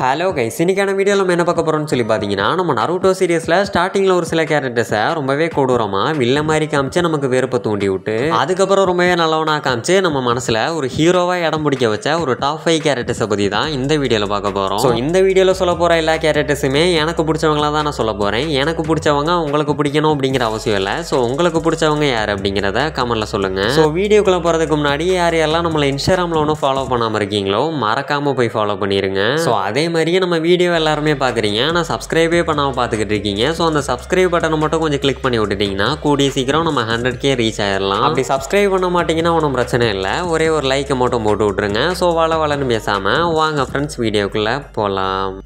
hello guys இன்றைக்கான வீடியோவில் நம்ம என்ன பார்க்க போகிறோம்னு சொல்லி பார்த்தீங்கன்னா நம்ம நருட்டோ சீரியஸில் ஸ்டார்டிங்கில் ஒரு சில கேரக்டர்ஸை ரொம்பவே கொடூரமாக வில்ல மாதிரி காமிச்சு நமக்கு வெறுப்பை தூண்டி விட்டு அதுக்கப்புறம் ரொம்பவே நல்லவனாக காமிச்சு நம்ம மனசில் ஒரு ஹீரோவாக இடம் பிடிக்க வச்ச ஒரு டாப் ஃபைவ் கேரக்டர்ஸை பற்றி தான் இந்த வீடியோவில் பார்க்க போகிறோம் ஸோ இந்த வீடியோவில் சொல்ல போகிற எல்லா கேரக்டர்ஸுமே எனக்கு பிடிச்சவங்களாக தான் நான் சொல்ல போகிறேன் எனக்கு பிடிச்சவங்க உங்களுக்கு பிடிக்கணும் அப்படிங்கிற அவசியம் இல்லை ஸோ உங்களுக்கு பிடிச்சவங்க யார் அப்படிங்கிறத கமெண்ட்டில் சொல்லுங்கள் ஸோ வீடியோக்குள்ளே போகிறதுக்கு முன்னாடி யார் எல்லாம் நம்மளை இன்ஸ்டாகிராமில் ஒன்றும் ஃபாலோ பண்ணாமல் இருக்கீங்களோ மறக்காமல் போய் ஃபாலோ பண்ணிடுங்க ஸோ அதே அதே மாதிரியே நம்ம வீடியோ எல்லாருமே பார்க்குறீங்க ஆனால் சப்ஸ்கிரைபே பண்ணாமல் பார்த்துக்கிட்டு இருக்கீங்க ஸோ அந்த சப்ஸ்கிரைப் பட்டனை மட்டும் கொஞ்சம் கிளிக் பண்ணி விட்டுட்டிங்கன்னா கூடிய சீக்கிரம் நம்ம ஹண்ட்ரட் கே ரீச் ஆயிடலாம் அப்படி சப்ஸ்கிரைப் பண்ண மாட்டிங்கன்னா ஒன்றும் பிரச்சனை இல்லை ஒரே ஒரு லைக்கை மட்டும் போட்டு விட்ருங்க ஸோ வள வளன்னு பேசாமல் வாங்க ஃப்ரெண்ட்ஸ் வீடியோக்குள்ளே போகலாம்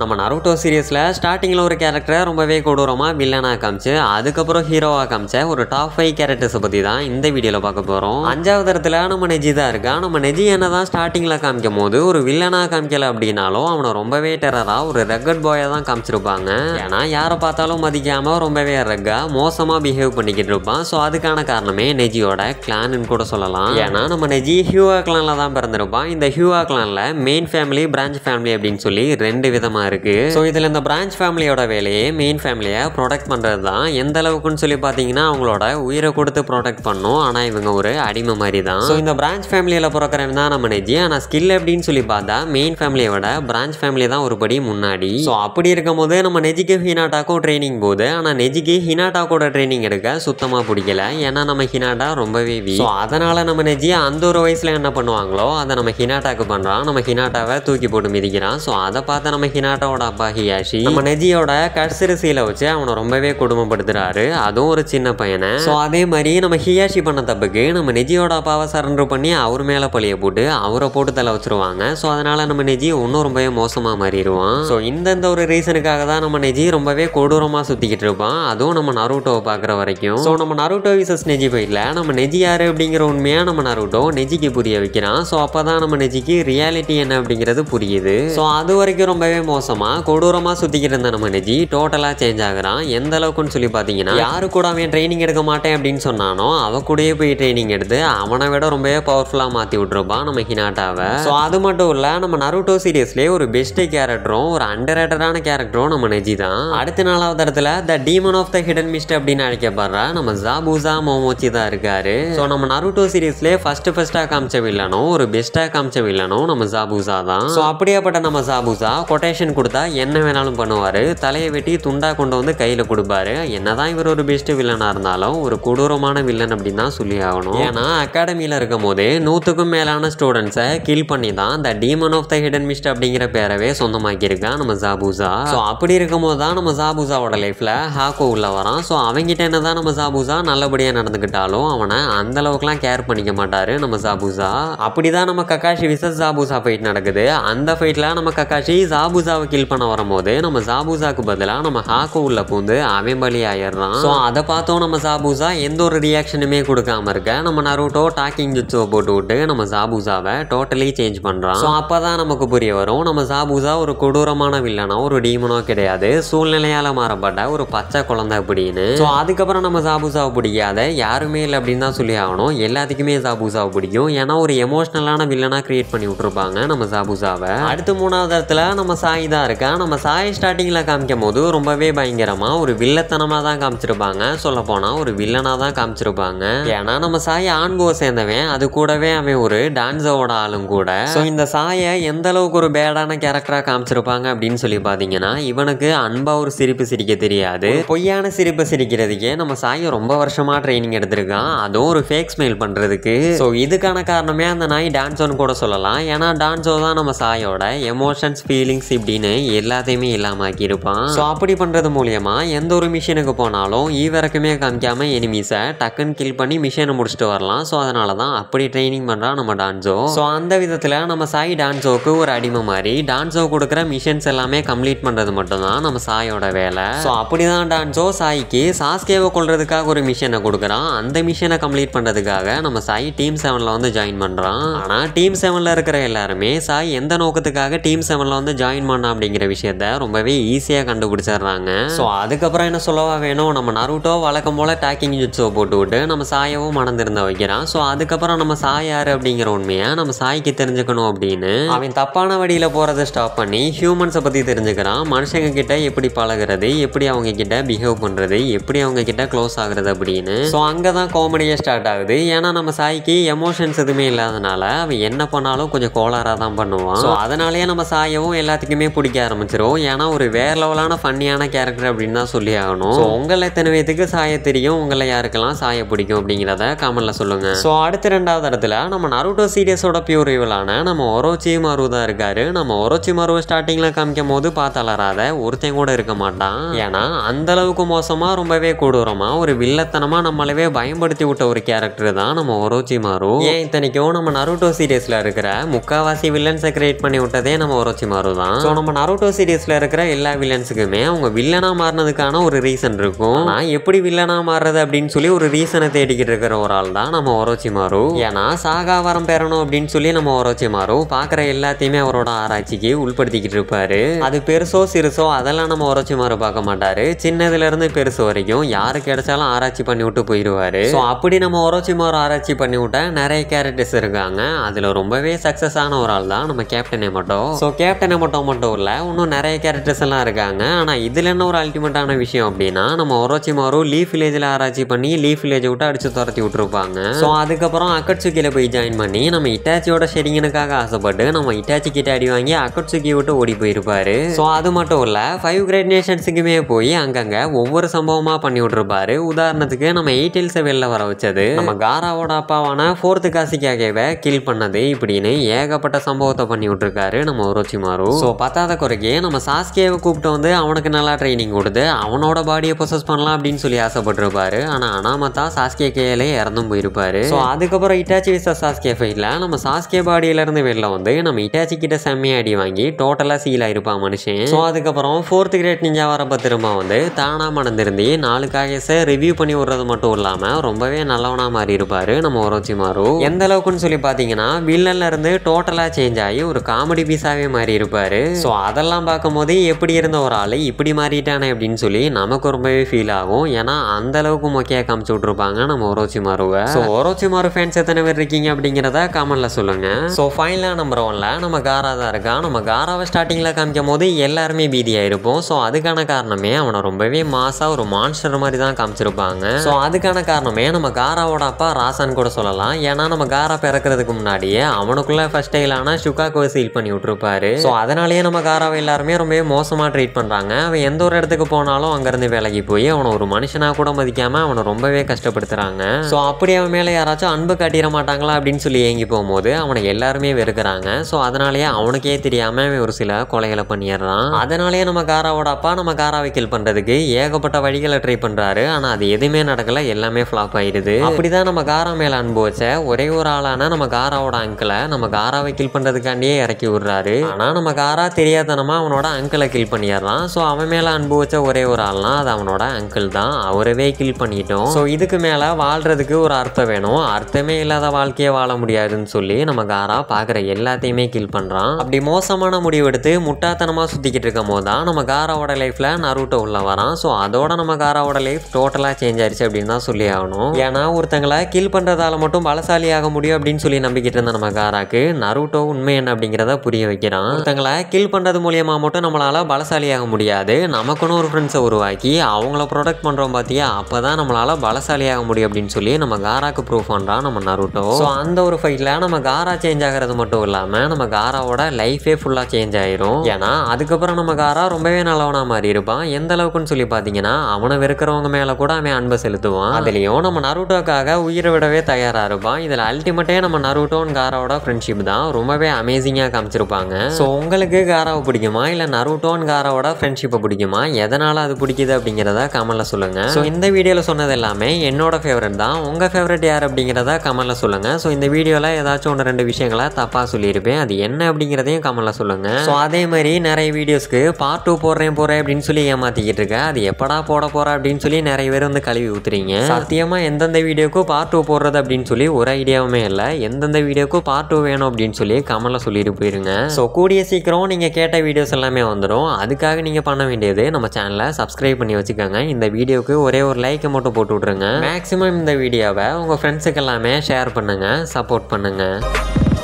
நம்ம நரோட்டோ சீரியஸில் ஸ்டார்டிங்கில் ஒரு கேரக்டரை ரொம்பவே கொடூரமாக வில்லனாக காமிச்சு அதுக்கப்புறம் ஹீரோவாக காமிச்ச ஒரு டாப் ஃபைவ் கேரக்டர்ஸை பற்றி தான் இந்த வீடியோவில் பார்க்க போகிறோம் அஞ்சாவது இடத்துல நம்ம நெஜி தான் இருக்கா நம்ம நெஜி என்ன தான் ஸ்டார்டிங்கில் காமிக்கும் போது ஒரு வில்லனாக காமிக்கல அப்படின்னாலும் அவனை ரொம்பவே டெரராக ஒரு ரெக்கட் பாயை தான் காமிச்சிருப்பாங்க ஏன்னா யாரை பார்த்தாலும் மதிக்காமல் ரொம்பவே ரெக்கா மோசமாக பிஹேவ் பண்ணிக்கிட்டு இருப்பான் ஸோ அதுக்கான காரணமே நெஜியோட கிளான்னு கூட சொல்லலாம் ஏன்னா நம்ம நெஜி ஹியூவா கிளானில் தான் பிறந்திருப்பான் இந்த ஹியூவா கிளானில் மெயின் ஃபேமிலி பிரான்ச் ஃபேமிலி அப்படின்னு சொல்லி ரெண்டு விதமாக அதிகமாக இருக்கு ஸோ இதில் இந்த பிரான்ச் ஃபேமிலியோட வேலையே மெயின் ஃபேமிலியை ப்ரொடெக்ட் பண்ணுறது தான் எந்த அளவுக்குன்னு சொல்லி பார்த்தீங்கன்னா அவங்களோட உயிரை கொடுத்து ப்ரொடெக்ட் பண்ணும் ஆனால் இவங்க ஒரு அடிமை மாதிரி தான் ஸோ இந்த பிரான்ச் ஃபேமிலியில் பிறக்கிறவன் தான் நம்ம நிஜி ஆனால் ஸ்கில் அப்படின்னு சொல்லி பார்த்தா மெயின் ஃபேமிலியோட பிரான்ச் ஃபேமிலி தான் ஒரு படி முன்னாடி ஸோ அப்படி இருக்கும்போது நம்ம நெஜிக்கு ஹினாட்டாக்கும் ட்ரைனிங் போகுது ஆனால் நெஜிக்கு ஹினாட்டாக்கோட ட்ரைனிங் எடுக்க சுத்தமாக பிடிக்கல ஏன்னா நம்ம ஹினாட்டா ரொம்பவே வீ ஸோ அதனால் நம்ம நெஜி அந்த ஒரு வயசில் என்ன பண்ணுவாங்களோ அதை நம்ம ஹினாட்டாக்கு பண்ணுறான் நம்ம ஹினாட்டாவை தூக்கி போட்டு மிதிக்கிறான் ஸோ அதை பார்த்து நம்ம ஹினா நாட்டோட அப்பா ஹியாஷி நம்ம நெஜியோட கட்சரிசியில் வச்சு அவனை ரொம்பவே குடும்பப்படுத்துறாரு அதுவும் ஒரு சின்ன பையனை ஸோ அதே மாதிரி நம்ம ஹியாஷி பண்ண தப்புக்கு நம்ம நெஜியோட அப்பாவை சரண்டர் பண்ணி அவர் மேலே பழிய போட்டு அவரை போட்டு தலை வச்சுருவாங்க ஸோ அதனால் நம்ம நெஜி இன்னும் ரொம்பவே மோசமாக மாறிடுவான் ஸோ இந்தந்த ஒரு ரீசனுக்காக தான் நம்ம நெஜி ரொம்பவே கொடூரமாக சுற்றிக்கிட்டு இருப்பான் அதுவும் நம்ம நருட்டோவை பார்க்குற வரைக்கும் ஸோ நம்ம நருட்டோ விசஸ் நெஜி போயிடல நம்ம நெஜி யார் அப்படிங்கிற உண்மையாக நம்ம நருட்டோ நெஜிக்கு புரிய வைக்கிறான் ஸோ அப்பதான் நம்ம நெஜிக்கு ரியாலிட்டி என்ன அப்படிங்கிறது புரியுது ஸோ அது வரைக்கும் ரொம்பவே மோசம் ரோசமாக கொடூரமாக சுற்றிக்கிட்டு இருந்த நம்ம நிஜி டோட்டலாக சேஞ்ச் ஆகிறான் எந்த அளவுக்குன்னு சொல்லி பார்த்தீங்கன்னா யாரு கூட அவன் ட்ரைனிங் எடுக்க மாட்டேன் அப்படின்னு சொன்னானோ அவ கூடயே போய் ட்ரைனிங் எடுத்து அவனை விட ரொம்பவே பவர்ஃபுல்லாக மாற்றி விட்டுருப்பான் நம்ம ஹினாட்டாவை ஸோ அது மட்டும் இல்லை நம்ம நருட்டோ சீரியஸ்லேயே ஒரு பெஸ்ட் கேரக்டரும் ஒரு அண்டர் ரேட்டடான கேரக்டரும் நம்ம நெஜி தான் அடுத்த நாலாவது இடத்துல the demon of the hidden mist அப்படின்னு அழைக்கப்படுற நம்ம ஜாபூசா மோமோச்சி தான் இருக்காரு ஸோ நம்ம நருட்டோ சீரியஸ்ல ஃபர்ஸ்ட் ஃபஸ்ட்டாக காமிச்ச வில்லனும் ஒரு பெஸ்ட்டாக காமிச்ச வில்லனும் நம்ம ஜாபூசா தான் ஸோ அப்படியாப்பட்ட நம்ம ஜாபூசா கொட்டேஷன் கமிஷன் கொடுத்தா என்ன வேணாலும் பண்ணுவார் தலையை வெட்டி துண்டாக கொண்டு வந்து கையில் கொடுப்பாரு என்னதான் இவர் ஒரு பெஸ்ட் வில்லனாக இருந்தாலும் ஒரு கொடூரமான வில்லன் அப்படின்னு தான் சொல்லி ஆகணும் ஏன்னா அகாடமியில் இருக்கும் போது நூற்றுக்கும் மேலான ஸ்டூடெண்ட்ஸை கில் பண்ணி தான் இந்த demon of the hidden mist அப்படிங்கிற பேரவே சொந்தமாக்கியிருக்கான் நம்ம ஜாபூசா ஸோ அப்படி இருக்கும்போது தான் நம்ம ஜாபூசாவோட லைஃப்பில் ஹாக்கோ உள்ள வரான் ஸோ அவங்கிட்ட என்ன தான் நம்ம ஜாபூசா நல்லபடியாக நடந்துக்கிட்டாலும் அவனை அந்த அளவுக்குலாம் கேர் பண்ணிக்க மாட்டார் நம்ம ஜாபூசா அப்படி தான் நம்ம கக்காஷி விசஸ் ஜாபூசா ஃபைட் நடக்குது அந்த ஃபைட்டில் நம்ம கக்காஷி ஜாபூசாவை ஜாபுசாவை கில் பண்ண வரும்போது நம்ம ஜாபுசாக்கு பதிலாக நம்ம ஹாக்கு உள்ள பூந்து அவன் பலி ஆயிடுறான் ஸோ அதை பார்த்தோம் நம்ம ஜாபுசா எந்த ஒரு ரியாக்ஷனுமே கொடுக்காம இருக்க நம்ம நருட்டோ டாக்கிங் ஜுட்ஸுவை போட்டு விட்டு நம்ம ஜாபுசாவை டோட்டலி சேஞ்ச் பண்ணுறான் ஸோ அப்போ தான் நமக்கு புரிய வரும் நம்ம ஜாபுசா ஒரு கொடூரமான வில்லனோ ஒரு டீமனோ கிடையாது சூழ்நிலையால் மாறப்பட்ட ஒரு பச்சை குழந்தை அப்படின்னு ஸோ அதுக்கப்புறம் நம்ம ஜாபூசாவை பிடிக்காத யாருமே இல்லை அப்படின்னு தான் சொல்லி ஆகணும் எல்லாத்துக்குமே ஜாபூசாவை பிடிக்கும் ஏன்னா ஒரு எமோஷ்னலான வில்லனாக க்ரியேட் பண்ணி விட்டுருப்பாங்க நம்ம ஜாபுசாவை அடுத்து மூணாவது இடத்துல நம்ம சாயுத தான் இருக்கேன் நம்ம சாய் ஸ்டார்டிங்கில் காமிக்கும் போது ரொம்பவே பயங்கரமாக ஒரு வில்லத்தனமாக தான் காமிச்சிருப்பாங்க போனால் ஒரு வில்லனாக தான் காமிச்சிருப்பாங்க ஏன்னா நம்ம சாய ஆண்கோவை சேர்ந்தவன் அது கூடவே அவன் ஒரு டான்ஸோட ஆளும் கூட ஸோ இந்த சாயை எந்த அளவுக்கு ஒரு பேடான கேரக்டராக காமிச்சிருப்பாங்க அப்படின்னு சொல்லி பார்த்தீங்கன்னா இவனுக்கு அன்பாக ஒரு சிரிப்பு சிரிக்க தெரியாது பொய்யான சிரிப்பு சிரிக்கிறதுக்கே நம்ம சாயை ரொம்ப வருஷமாக ட்ரைனிங் எடுத்திருக்கான் அதுவும் ஒரு ஃபேக் ஸ்மைல் பண்ணுறதுக்கு ஸோ இதுக்கான காரணமே அந்த நாய் டான்ஸோன்னு கூட சொல்லலாம் ஏன்னா டான்ஸோ தான் நம்ம சாயோட எமோஷன்ஸ் ஃபீலிங்ஸ் இப்படி அப்படின்னு எல்லாத்தையுமே இல்லாமல் இருப்பான் ஸோ அப்படி பண்ணுறது மூலயமா எந்த ஒரு மிஷினுக்கு போனாலும் ஈவரக்குமே காமிக்காமல் எனிமீஸை டக்குன்னு கில் பண்ணி மிஷினை முடிச்சுட்டு வரலாம் ஸோ அதனால தான் அப்படி ட்ரைனிங் பண்ணுறான் நம்ம டான்ஸோ ஸோ அந்த விதத்தில் நம்ம சாய் டான்ஸோக்கு ஒரு அடிமை மாதிரி டான்ஸோ கொடுக்குற மிஷின்ஸ் எல்லாமே கம்ப்ளீட் பண்ணுறது மட்டும்தான் நம்ம சாயோட வேலை ஸோ அப்படி தான் டான்ஸோ சாய்க்கு சாஸ்கேவை கொள்றதுக்காக ஒரு மிஷினை கொடுக்குறான் அந்த மிஷினை கம்ப்ளீட் பண்ணுறதுக்காக நம்ம சாய் டீம் செவனில் வந்து ஜாயின் பண்ணுறான் ஆனால் டீம் செவனில் இருக்கிற எல்லாருமே சாய் எந்த நோக்கத்துக்காக டீம் செவனில் வந்து ஜாயின் பண்ண பண்ணான் அப்படிங்கிற விஷயத்த ரொம்பவே ஈஸியாக கண்டுபிடிச்சிடுறாங்க ஸோ அதுக்கப்புறம் என்ன சொல்லவா வேணும் நம்ம நருட்டோ வழக்கம் போல் டேக்கிங் ஜுட்ஸோ போட்டு விட்டு நம்ம சாயவும் மணந்திருந்த வைக்கிறான் ஸோ அதுக்கப்புறம் நம்ம சாய் யார் அப்படிங்கிற உண்மையை நம்ம சாய்க்கு தெரிஞ்சுக்கணும் அப்படின்னு அவன் தப்பான வழியில் போகிறத ஸ்டாப் பண்ணி ஹியூமன்ஸை பற்றி தெரிஞ்சுக்கிறான் மனுஷங்க கிட்ட எப்படி பழகிறது எப்படி அவங்க கிட்ட பிஹேவ் பண்ணுறது எப்படி அவங்க கிட்ட க்ளோஸ் ஆகுறது அப்படின்னு ஸோ அங்கே தான் காமெடியே ஸ்டார்ட் ஆகுது ஏன்னா நம்ம சாய்க்கு எமோஷன்ஸ் எதுவுமே இல்லாதனால அவன் என்ன பண்ணாலும் கொஞ்சம் கோளாராக தான் பண்ணுவான் ஸோ அதனாலேயே நம்ம சாயவும் எல்லாத்துக்குமே பிடிக்க ஆரம்பிச்சிடும் ஏன்னா ஒரு வேற லெவலான ஃபன்னியான கேரக்டர் அப்படின்னு தான் சொல்லி ஆகணும் ஸோ உங்களை எத்தனை பேத்துக்கு சாய தெரியும் உங்களை யாருக்கெல்லாம் சாய பிடிக்கும் அப்படிங்கிறத காமெண்ட்டில் சொல்லுங்கள் ஸோ அடுத்த ரெண்டாவது இடத்துல நம்ம நருட்டோ சீரியஸோட பியூர் ரிவலான நம்ம ஒரோச்சி மருவு தான் இருக்காரு நம்ம ஒரோச்சி மருவு ஸ்டார்டிங்கில் காமிக்கும் போது பார்த்து அலராத ஒருத்தையும் கூட இருக்க மாட்டான் ஏன்னா அந்த அளவுக்கு மோசமாக ரொம்பவே கொடூரமாக ஒரு வில்லத்தனமாக நம்மளவே பயன்படுத்தி விட்ட ஒரு கேரக்டர் தான் நம்ம ஒரோச்சி மாறு ஏன் இத்தனைக்கும் நம்ம நருட்டோ சீரியஸில் இருக்கிற முக்காவாசி வில்லன்ஸை கிரியேட் பண்ணி விட்டதே நம்ம ஒரோச்சி மாறு தான் நம்ம நரோட்டோ சீரியஸில் இருக்கிற எல்லா வில்லன்ஸுக்குமே அவங்க வில்லனாக மாறினதுக்கான ஒரு ரீசன் இருக்கும் ஆனால் எப்படி வில்லனாக மாறுறது அப்படின்னு சொல்லி ஒரு ரீசனை தேடிக்கிட்டு இருக்கிற ஒரு ஆள் தான் நம்ம மாறும் ஏன்னா சாகா வரம் பெறணும் அப்படின்னு சொல்லி நம்ம மாறும் பார்க்குற எல்லாத்தையுமே அவரோட ஆராய்ச்சிக்கு உள்படுத்திக்கிட்டு இருப்பார் அது பெருசோ சிறுசோ அதெல்லாம் நம்ம ஒரோச்சிமாரு பார்க்க மாட்டார் சின்னதுலேருந்து பெருசு வரைக்கும் யாரு கிடைச்சாலும் ஆராய்ச்சி பண்ணி விட்டு போயிடுவார் ஸோ அப்படி நம்ம ஒரோச்சிமாரு ஆராய்ச்சி பண்ணி விட்டால் நிறைய கேரக்டர்ஸ் இருக்காங்க அதில் ரொம்பவே சக்ஸஸ் ஆன ஒரு ஆள் தான் நம்ம captain Yamato so captain Yamato மட்டும் ஸ்டோரில் இன்னும் நிறைய கேரக்டர்ஸ் எல்லாம் இருக்காங்க ஆனால் இதில் என்ன ஒரு அல்டிமேட்டான விஷயம் அப்படின்னா நம்ம ஒரோச்சி மாறும் லீஃப் வில்லேஜில் ஆராய்ச்சி பண்ணி லீஃப் வில்லேஜை விட்டு அடிச்சு துரத்தி விட்டுருப்பாங்க ஸோ அதுக்கப்புறம் அக்கட்சுக்கியில் போய் ஜாயின் பண்ணி நம்ம இட்டாச்சியோட ஷெரிங்கனுக்காக ஆசைப்பட்டு நம்ம இட்டாச்சி கிட்ட அடி வாங்கி அக்கட்சுக்கி விட்டு ஓடி போயிருப்பாரு ஸோ அது மட்டும் இல்லை ஃபைவ் கிரேட் நேஷன்ஸுக்குமே போய் அங்கங்கே ஒவ்வொரு சம்பவமாக பண்ணி விட்டுருப்பார் உதாரணத்துக்கு நம்ம எயிட்டில்ஸை வெளில வர வச்சது நம்ம காராவோட அப்பாவான ஃபோர்த்து காசிக்காகவே கில் பண்ணது இப்படின்னு ஏகப்பட்ட சம்பவத்தை பண்ணி விட்டுருக்காரு நம்ம ஒரோச்சி மாரு ஸோ பார்த்தா பத்தாத குறைக்கு நம்ம சாஸ்கேவை கூப்பிட்டு வந்து அவனுக்கு நல்லா ட்ரைனிங் கொடுத்து அவனோட பாடியை ப்ரொசஸ் பண்ணலாம் அப்படின்னு சொல்லி ஆசைப்பட்டிருப்பாரு ஆனால் அனாமத்தா சாஸ்கே கேலே இறந்தும் போயிருப்பாரு ஸோ அதுக்கப்புறம் இட்டாச்சி விசா சாஸ்கே ஃபைட்ல நம்ம சாஸ்கே பாடியிலேருந்து வெளில வந்து நம்ம இட்டாச்சி கிட்ட செம்மையை அடி வாங்கி டோட்டலாக சீல் ஆயிருப்பான் மனுஷன் ஸோ அதுக்கப்புறம் ஃபோர்த் கிரேட் நிஞ்சா வரப்ப திரும்ப வந்து தானாக மணந்திருந்தி நாலு காகசை ரிவ்யூ பண்ணி விடுறது மட்டும் இல்லாமல் ரொம்பவே நல்லவனாக மாறி இருப்பாரு நம்ம மாறும் எந்த அளவுக்குன்னு சொல்லி பார்த்தீங்கன்னா இருந்து டோட்டலாக சேஞ்ச் ஆகி ஒரு காமெடி பீஸாகவே மாறி இருப்பார் ஸோ அதெல்லாம் பார்க்கும்போதே எப்படி இருந்த ஒரு ஆள் இப்படி மாறிட்டானே அப்படின்னு சொல்லி நமக்கு ரொம்பவே ஃபீல் ஆகும் ஏன்னா அந்த அளவுக்கு மொக்கையாக காமிச்சு விட்ருப்பாங்க நம்ம ஓரோச்சி மாறுவை ஸோ ஓரோச்சி மாறு ஃபேன்ஸ் எத்தனை பேர் இருக்கீங்க அப்படிங்கிறத கமெண்ட்ல சொல்லுங்க ஸோ ஃபைனலாக நம்பர் ஒன்ல நம்ம காரா தான் இருக்கான் நம்ம காராவை ஸ்டார்டிங்கில் காமிக்கும் போது எல்லாருமே பீதியாக இருப்போம் ஸோ அதுக்கான காரணமே அவனை ரொம்பவே மாசா ஒரு மான்ஸ்டர் மாதிரி தான் காமிச்சிருப்பாங்க ஸோ அதுக்கான காரணமே நம்ம காராவோட அப்பா ராசான் கூட சொல்லலாம் ஏன்னா நம்ம காரா பிறக்கிறதுக்கு முன்னாடியே அவனுக்குள்ள ஃபர்ஸ்ட் டைலான சுகாக்கோ சீல் பண்ணி விட்டுருப்பாரு ஸோ அதனாலேயே நம்ம காராவை எல்லாருமே ரொம்ப மோசமாக ட்ரீட் பண்ணுறாங்க அவன் எந்த ஒரு இடத்துக்கு போனாலும் அங்கேருந்து விலகி போய் அவனை ஒரு மனுஷனாக கூட மதிக்காமல் அவனை ரொம்பவே கஷ்டப்படுத்துகிறாங்க ஸோ அப்படி அவன் மேலே யாராச்சும் அன்பு காட்டிட மாட்டாங்களா அப்படின்னு சொல்லி ஏங்கி போகும்போது அவனை எல்லாருமே வெறுக்கிறாங்க ஸோ அதனாலேயே அவனுக்கே தெரியாமல் அவன் ஒரு சில கொலைகளை பண்ணிடுறான் அதனாலேயே நம்ம காராவோட அப்பா நம்ம காராவை கில் பண்ணுறதுக்கு ஏகப்பட்ட வழிகளை ட்ரை பண்ணுறாரு ஆனால் அது எதுவுமே நடக்கலை எல்லாமே ஃப்ளாப் ஆயிடுது அப்படிதான் நம்ம காரா மேலே அன்பு வச்ச ஒரே ஒரு ஆளான நம்ம காராவோட அங்கிளை நம்ம காராவை கில் பண்ணுறதுக்காண்டியே இறக்கி விடுறாரு ஆனால் நம்ம காரா தெரிய தெரியாதனமாக அவனோட அங்கிளை கில் பண்ணிடுறான் ஸோ அவன் மேலே அன்பு வச்ச ஒரே ஒரு ஆள்னா அது அவனோட அங்கிள் தான் அவரவே கில் பண்ணிட்டோம் ஸோ இதுக்கு மேலே வாழ்கிறதுக்கு ஒரு அர்த்தம் வேணும் அர்த்தமே இல்லாத வாழ்க்கையை வாழ முடியாதுன்னு சொல்லி நம்ம காரா பார்க்குற எல்லாத்தையுமே கில் பண்ணுறான் அப்படி மோசமான முடிவு எடுத்து முட்டாத்தனமாக சுற்றிக்கிட்டு இருக்கும் போது தான் நம்ம காராவோட லைஃப்பில் நருட்டோ உள்ள வரான் ஸோ அதோட நம்ம காராவோட லைஃப் டோட்டலாக சேஞ்ச் ஆயிடுச்சு அப்படின்னு தான் சொல்லி ஆகணும் ஏன்னா ஒருத்தங்களை கில் பண்ணுறதால மட்டும் பலசாலி ஆக முடியும் அப்படின்னு சொல்லி நம்பிக்கிட்டு இருந்த நம்ம காராக்கு நருட்டோ உண்மை என்ன அப்படிங்கிறத புரிய வைக்கிறான் ஒருத்தங்களை கில் பண்ணுறது மூலியமாக மட்டும் நம்மளால் பலசாலியாக முடியாது நமக்குன்னு ஒரு ஃப்ரெண்ட்ஸை உருவாக்கி அவங்கள ப்ரொடெக்ட் பண்ணுறோம் பார்த்தியா அப்போ தான் நம்மளால் பலசாலியாக முடியும் அப்படின்னு சொல்லி நம்ம காராக்கு ப்ரூஃப் பண்ணுறான் நம்ம நருட்டோ ஸோ அந்த ஒரு ஃபைட்டில் நம்ம காரா சேஞ்ச் ஆகிறது மட்டும் இல்லாமல் நம்ம காராவோட லைஃபே ஃபுல்லாக சேஞ்ச் ஆயிரும் ஏன்னா அதுக்கப்புறம் நம்ம காரா ரொம்பவே நல்லவனாக மாறி இருப்பான் எந்த அளவுக்குன்னு சொல்லி பார்த்தீங்கன்னா அவனை வெறுக்கிறவங்க மேலே கூட அவன் அன்பை செலுத்துவான் அதுலேயும் நம்ம நருட்டோக்காக உயிரை விடவே தயாராக இருப்பான் இதில் அல்டிமேட்டே நம்ம நருட்டோன்னு காராவோட ஃப்ரெண்ட்ஷிப் தான் ரொம்பவே அமேசிங்காக காமிச்சிருப்பாங்க ஸோ உங்களுக்கு காராவை பிடிக்குமா இல்லை நருட்டோன் காராவோட ஃப்ரெண்ட்ஷிப்பை பிடிக்குமா எதனால் அது பிடிக்குது அப்படிங்கிறத கமலில் சொல்லுங்கள் ஸோ இந்த வீடியோவில் சொன்னது எல்லாமே என்னோட ஃபேவரட் தான் உங்கள் ஃபேவரட் யார் அப்படிங்கிறத கமலில் சொல்லுங்கள் ஸோ இந்த வீடியோவில் ஏதாச்சும் ஒன்று ரெண்டு விஷயங்களை தப்பாக சொல்லியிருப்பேன் அது என்ன அப்படிங்கிறதையும் கமலில் சொல்லுங்கள் ஸோ அதே மாதிரி நிறைய வீடியோஸ்க்கு பார்ட் டூ போடுறேன் போகிறேன் அப்படின்னு சொல்லி ஏமாற்றிக்கிட்டு இருக்கேன் அது எப்படா போட போகிறேன் அப்படின்னு சொல்லி நிறைய பேர் வந்து கழுவி ஊற்றுறீங்க சத்தியமாக எந்தெந்த வீடியோக்கும் பார்ட் டூ போடுறது அப்படின்னு சொல்லி ஒரு ஐடியாவுமே இல்லை எந்தெந்த வீடியோக்கும் பார்ட் டூ வேணும் அப்படின்னு சொல்லி கமலில் சொல்லிட்டு போயிருங்க ஸோ கூடிய சீக்கிரம் நீங்கள் நீங்கள் கேட்ட வீடியோஸ் எல்லாமே வந்துடும் அதுக்காக நீங்கள் பண்ண வேண்டியது நம்ம சேனலை சப்ஸ்கிரைப் பண்ணி வச்சுக்கோங்க இந்த வீடியோவுக்கு ஒரே ஒரு லைக்கை மட்டும் போட்டு விட்ருங்க மேக்ஸிமம் இந்த வீடியோவை உங்கள் ஃப்ரெண்ட்ஸுக்கு எல்லாமே ஷேர் பண்ணுங்கள் சப்போர்ட் பண்ணுங்கள்